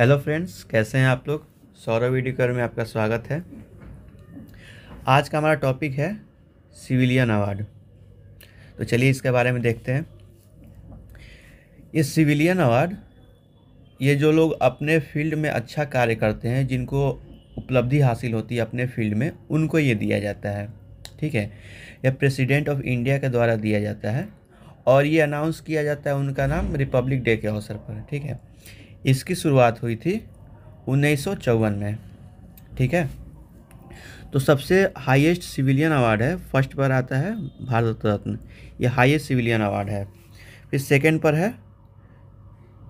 hello friends कैसे हैं आप लोग सौरव वीडियोकर में आपका स्वागत है आज का हमारा टॉपिक है सिविलियन अवार्ड तो चलिए इसके बारे में देखते हैं ये सिविलियन अवार्ड ये जो लोग अपने फील्ड में अच्छा कार्य करते हैं जिनको उपलब्धि हासिल होती है अपने फील्ड में उनको ये दिया जाता है ठीक है यह प्रेसिडेंट ऑफ इंडिया के द्वारा दिया जाता है और ये अनाउंस किया जाता है उनका नाम रिपब्लिक डे के अवसर पर ठीक है इसकी शुरुआत हुई थी उन्नीस में ठीक है तो सबसे हाईएस्ट सिविलियन अवार्ड है फर्स्ट पर आता है भारत रत्न ये हाईएस्ट सिविलियन अवार्ड है फिर सेकंड पर है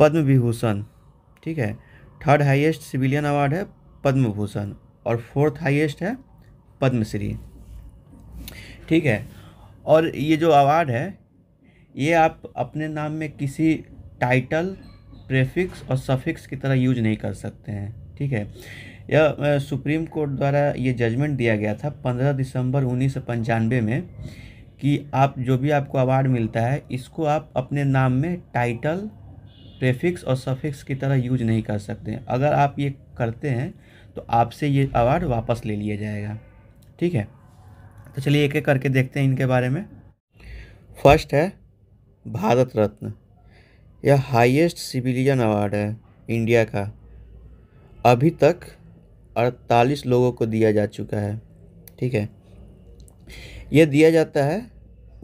पद्म विभूषण ठीक है थर्ड हाईएस्ट सिविलियन अवार्ड है पद्म भूषण और फोर्थ हाईएस्ट है पद्मश्री ठीक है और ये जो अवार्ड है ये आप अपने नाम में किसी टाइटल प्रेफिक्स और सफिक्स की तरह यूज नहीं कर सकते हैं ठीक है यह सुप्रीम कोर्ट द्वारा ये जजमेंट दिया गया था पंद्रह दिसंबर उन्नीस सौ पंचानवे में कि आप जो भी आपको अवार्ड मिलता है इसको आप अपने नाम में टाइटल प्रेफिक्स और सफिक्स की तरह यूज नहीं कर सकते हैं अगर आप ये करते हैं तो आपसे ये अवार्ड वापस ले लिया जाएगा ठीक है तो चलिए एक एक करके देखते हैं इनके बारे में फर्स्ट है भारत रत्न यह हाईएस्ट सिविलियन अवार्ड है इंडिया का अभी तक अड़तालीस लोगों को दिया जा चुका है ठीक है यह दिया जाता है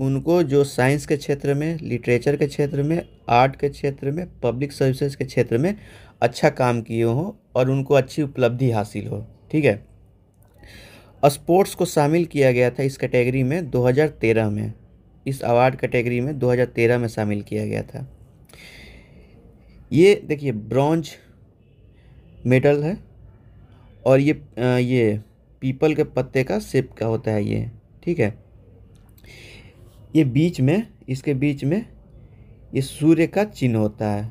उनको जो साइंस के क्षेत्र में लिटरेचर के क्षेत्र में आर्ट के क्षेत्र में पब्लिक सर्विसेज के क्षेत्र में अच्छा काम किए हों और उनको अच्छी उपलब्धि हासिल हो ठीक है स्पोर्ट्स को शामिल किया गया था इस कैटेगरी में 2013 में इस अवार्ड कैटेगरी में 2013 में शामिल किया गया था ये देखिए ब्रॉन्ज मेटल है और ये आ, ये पीपल के पत्ते का सेप का होता है ये ठीक है ये बीच में इसके बीच में ये सूर्य का चिन्ह होता है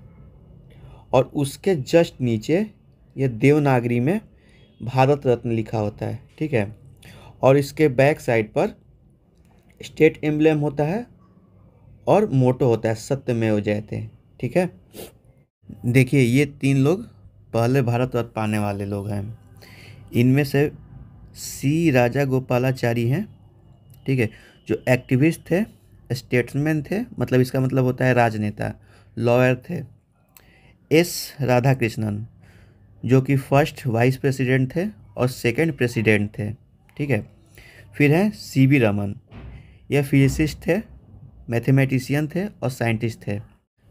और उसके जस्ट नीचे ये देवनागरी में भारत रत्न लिखा होता है ठीक है और इसके बैक साइड पर स्टेट एम्बलेम होता है और मोटो होता है सत्य में हो जाते हैं ठीक है देखिए ये तीन लोग पहले भारत रत्न पाने वाले लोग हैं इनमें से सी राजा गोपालाचारी हैं ठीक है जो एक्टिविस्ट थे स्टेट्समैन थे मतलब इसका मतलब होता है राजनेता लॉयर थे एस राधाकृष्णन जो कि फर्स्ट वाइस प्रेसिडेंट थे और सेकंड प्रेसिडेंट थे ठीक है फिर हैं सी बी रमन यह फिजिसिस्ट थे मैथमेटिशियन थे और साइंटिस्ट थे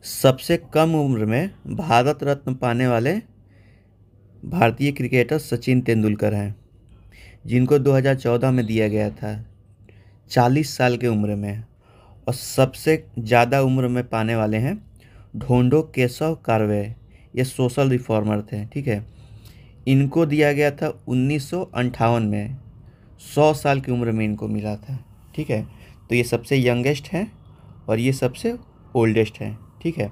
सबसे कम उम्र में भारत रत्न पाने वाले भारतीय क्रिकेटर सचिन तेंदुलकर हैं जिनको 2014 में दिया गया था 40 साल के उम्र में और सबसे ज़्यादा उम्र में पाने वाले हैं ढोंडो केशव कार्वे ये सोशल रिफॉर्मर थे ठीक है इनको दिया गया था उन्नीस में सौ साल की उम्र में इनको मिला था ठीक है तो ये सबसे यंगेस्ट हैं और ये सबसे ओल्डेस्ट हैं ठीक है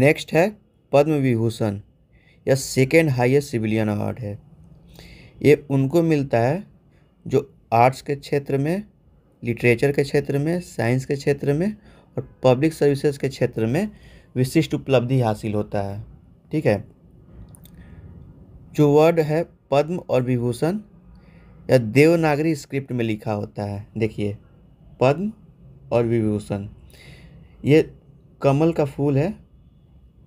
नेक्स्ट है पद्म विभूषण यह सेकेंड हाइस्ट सिविलियन अवार्ड है ये उनको मिलता है जो आर्ट्स के क्षेत्र में लिटरेचर के क्षेत्र में साइंस के क्षेत्र में और पब्लिक सर्विसेज के क्षेत्र में विशिष्ट उपलब्धि हासिल होता है ठीक है जो वर्ड है पद्म और विभूषण यह देवनागरी स्क्रिप्ट में लिखा होता है देखिए पद्म और विभूषण ये कमल का फूल है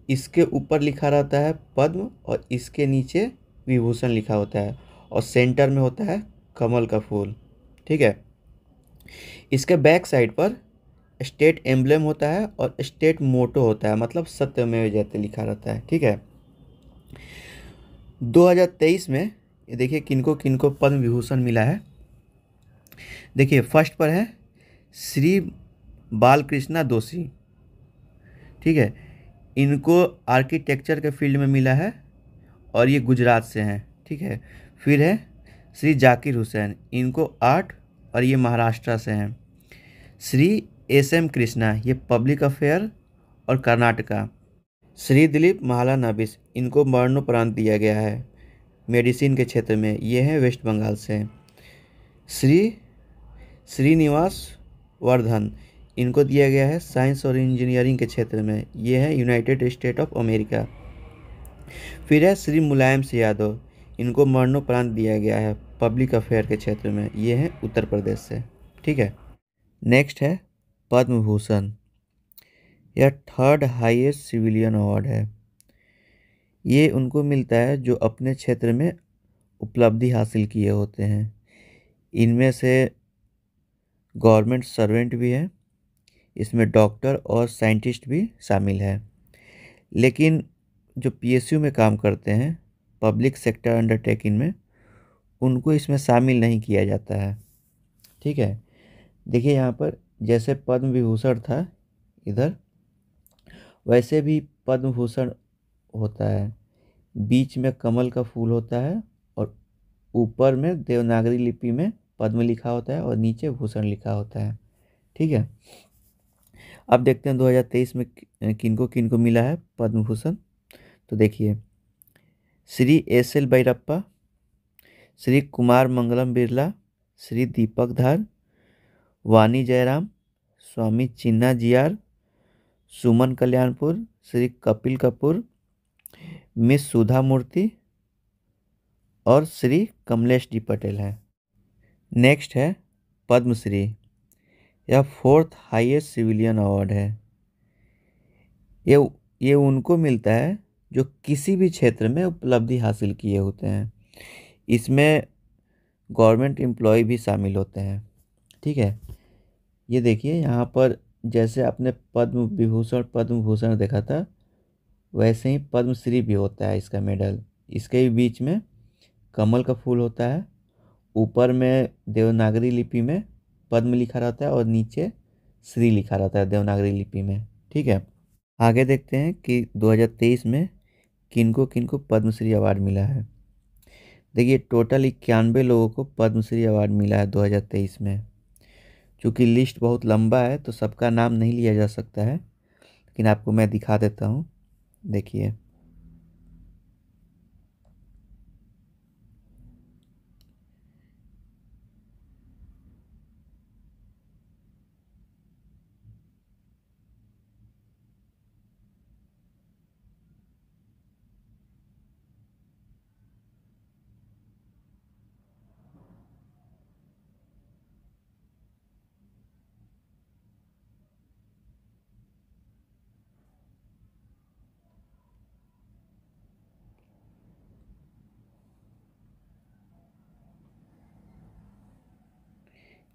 इसके ऊपर लिखा रहता है पद्म और इसके नीचे विभूषण लिखा होता है और सेंटर में होता है कमल का फूल ठीक है इसके बैक साइड पर स्टेट एम्बलेम होता है और स्टेट मोटो होता है मतलब सत्य में जयते लिखा रहता है ठीक है 2023 में ये देखिए किनको किनको पद्म विभूषण मिला है देखिए फर्स्ट पर है श्री बालकृष्णा दोषी ठीक है इनको आर्किटेक्चर के फील्ड में मिला है और ये गुजरात से हैं ठीक है फिर है श्री जाकिर हुसैन इनको आर्ट और ये महाराष्ट्र से हैं श्री एस एम कृष्णा ये पब्लिक अफेयर और कर्नाटका श्री दिलीप महाला नबिस इनको मरणोपरांत दिया गया है मेडिसिन के क्षेत्र में ये हैं वेस्ट बंगाल से श्री श्रीनिवास वर्धन इनको दिया गया है साइंस और इंजीनियरिंग के क्षेत्र में ये है यूनाइटेड स्टेट ऑफ अमेरिका फिर है श्री मुलायम सिंह यादव इनको मरणोपरांत दिया गया है पब्लिक अफेयर के क्षेत्र में ये है उत्तर प्रदेश से ठीक है नेक्स्ट है पद्म भूषण यह थर्ड हाईएस्ट सिविलियन अवार्ड है ये उनको मिलता है जो अपने क्षेत्र में उपलब्धि हासिल किए होते हैं इनमें से गवर्नमेंट सर्वेंट भी हैं इसमें डॉक्टर और साइंटिस्ट भी शामिल है लेकिन जो पीएसयू में काम करते हैं पब्लिक सेक्टर अंडरटेकिंग में उनको इसमें शामिल नहीं किया जाता है ठीक है देखिए यहाँ पर जैसे पद्म विभूषण था इधर वैसे भी पद्म भूषण होता है बीच में कमल का फूल होता है और ऊपर में देवनागरी लिपि में पद्म लिखा होता है और नीचे भूषण लिखा होता है ठीक है अब देखते हैं 2023 में किनको किनको मिला है पद्म भूषण तो देखिए Shri S L Bhyrappa Shri Kumar Mangalam Birla Shri Deepak Dhar Vani Jairam Swami Chinna Jeeyar Suman Kalyanpur Shri Kapil Kapur Miss Sudha Murty और श्री कमलेश डी पटेल हैं नेक्स्ट है पद्मश्री यह फोर्थ हाईएस्ट सिविलियन अवार्ड है ये ये उनको मिलता है जो किसी भी क्षेत्र में उपलब्धि हासिल किए होते हैं इसमें गवर्नमेंट एम्प्लॉय भी शामिल होते हैं ठीक है ये देखिए यहाँ पर जैसे आपने पद्म विभूषण पद्म भूषण देखा था वैसे ही पद्मश्री भी होता है इसका मेडल इसके बीच में कमल का फूल होता है ऊपर में देवनागरी लिपि में पद्म लिखा रहता है और नीचे श्री लिखा रहता है देवनागरी लिपि में ठीक है आगे देखते हैं कि 2023 में किनको किनको पद्मश्री अवार्ड मिला है देखिए टोटल इक्यानवे लोगों को पद्मश्री अवार्ड मिला है 2023 में चूँकि लिस्ट बहुत लंबा है तो सबका नाम नहीं लिया जा सकता है लेकिन आपको मैं दिखा देता हूँ देखिए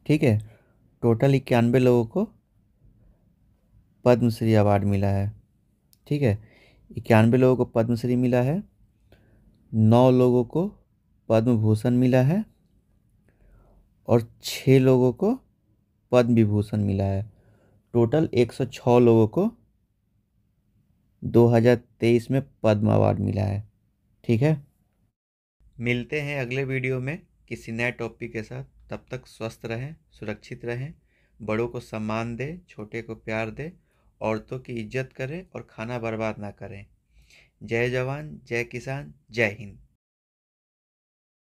ठीक है टोटल इक्यानवे लोगों को पद्मश्री अवार्ड मिला है ठीक है इक्यानवे लोगों को पद्मश्री मिला है नौ लोगों को पद्म भूषण मिला है और छः लोगों को पद्म विभूषण मिला है टोटल एक सौ छः लोगों को 2023 में पद्म अवार्ड मिला है ठीक है मिलते हैं अगले वीडियो में किसी नए टॉपिक के साथ तब तक स्वस्थ रहें सुरक्षित रहें बड़ों को सम्मान दें छोटे को प्यार दें औरतों की इज्जत करें और खाना बर्बाद ना करें जय जवान जय किसान जय हिंद